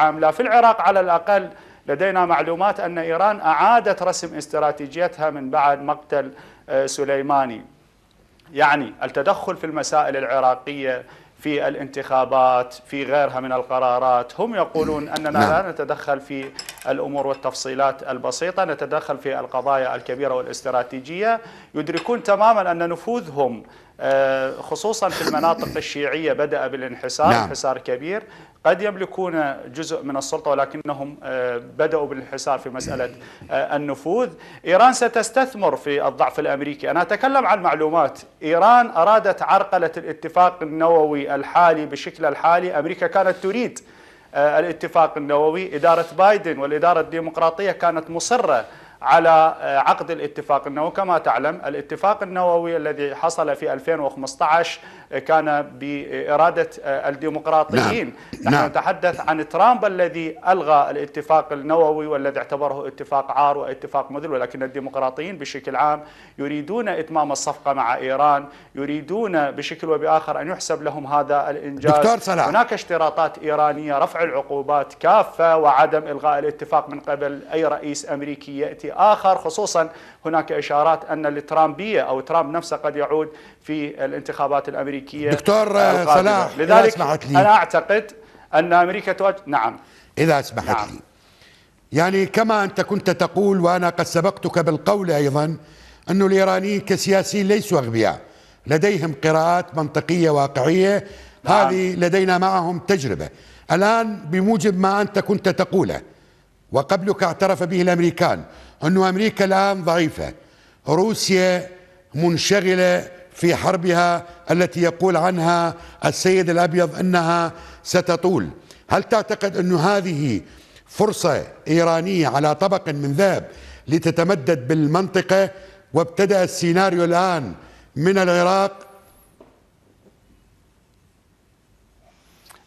لا في العراق على الأقل لدينا معلومات أن إيران أعادت رسم استراتيجيتها من بعد مقتل آه، سليماني يعني التدخل في المسائل العراقية في الانتخابات في غيرها من القرارات هم يقولون أننا نعم. لا نتدخل في الأمور والتفصيلات البسيطة نتدخل في القضايا الكبيرة والاستراتيجية يدركون تماما أن نفوذهم آه، خصوصا في المناطق الشيعية بدأ بالانحسار نعم. انحسار كبير قد يملكون جزء من السلطة ولكنهم آه، بدأوا بالانحسار في مسألة آه، النفوذ إيران ستستثمر في الضعف الأمريكي أنا أتكلم عن معلومات إيران أرادت عرقلة الاتفاق النووي الحالي بشكل الحالي أمريكا كانت تريد آه، الاتفاق النووي إدارة بايدن والإدارة الديمقراطية كانت مصرة على آه، عقد الاتفاق النووي كما تعلم الاتفاق النووي الذي حصل في 2015 آه، كان بإرادة آه، الديمقراطيين نعم. نحن نعم. نتحدث عن ترامب الذي ألغى الاتفاق النووي والذي اعتبره اتفاق عار واتفاق مذل ولكن الديمقراطيين بشكل عام يريدون إتمام الصفقة مع إيران يريدون بشكل وبآخر أن يحسب لهم هذا الإنجاز دكتور هناك اشتراطات إيرانية رفع العقوبات كافة وعدم إلغاء الاتفاق من قبل أي رئيس أمريكي يأتي شيء آخر خصوصا هناك إشارات أن الترامبية أو ترامب نفسه قد يعود في الانتخابات الأمريكية دكتور صلاح لذلك سمحت لي. أنا أعتقد أن أمريكا تواجه نعم إذا سمحت نعم. لي يعني كما أنت كنت تقول وأنا قد سبقتك بالقول أيضا أن الإيرانيين كسياسيين ليسوا أغبياء لديهم قراءات منطقية واقعية نعم. هذه لدينا معهم تجربة الآن بموجب ما أنت كنت تقوله وقبلك اعترف به الامريكان أن امريكا الان ضعيفه روسيا منشغله في حربها التي يقول عنها السيد الابيض انها ستطول هل تعتقد أن هذه فرصه ايرانيه على طبق من ذهب لتتمدد بالمنطقه وابتدا السيناريو الان من العراق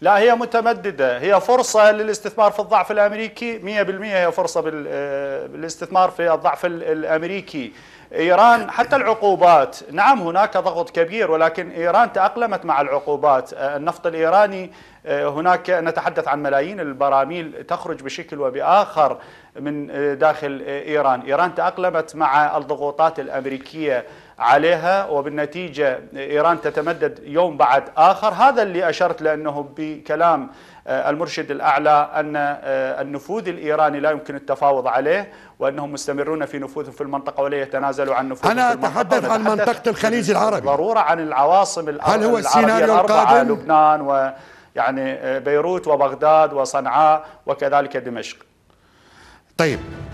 لا هي متمددة هي فرصة للاستثمار في الضعف الأمريكي 100% هي فرصة آه، بالاستثمار في الضعف الأمريكي إيران حتى العقوبات نعم هناك ضغط كبير ولكن إيران تأقلمت مع العقوبات آه، النفط الإيراني آه، هناك نتحدث عن ملايين البراميل تخرج بشكل وبآخر من داخل إيران إيران تأقلمت مع الضغوطات الأمريكية عليها وبالنتيجة إيران تتمدد يوم بعد آخر هذا اللي أشرت لأنه بكلام آه، المرشد الأعلى أن آه، النفوذ الإيراني لا يمكن التفاوض عليه وأنهم مستمرون في نفوذهم في المنطقة ولا يتنازلوا عن نفوذهم أنا في المنطقة أتحدث عن منطقة الخليج العربي ضرورة عن العواصم العربية هل هو السيناريو القادم؟ لبنان و يعني آه، بيروت وبغداد وصنعاء وكذلك دمشق طيب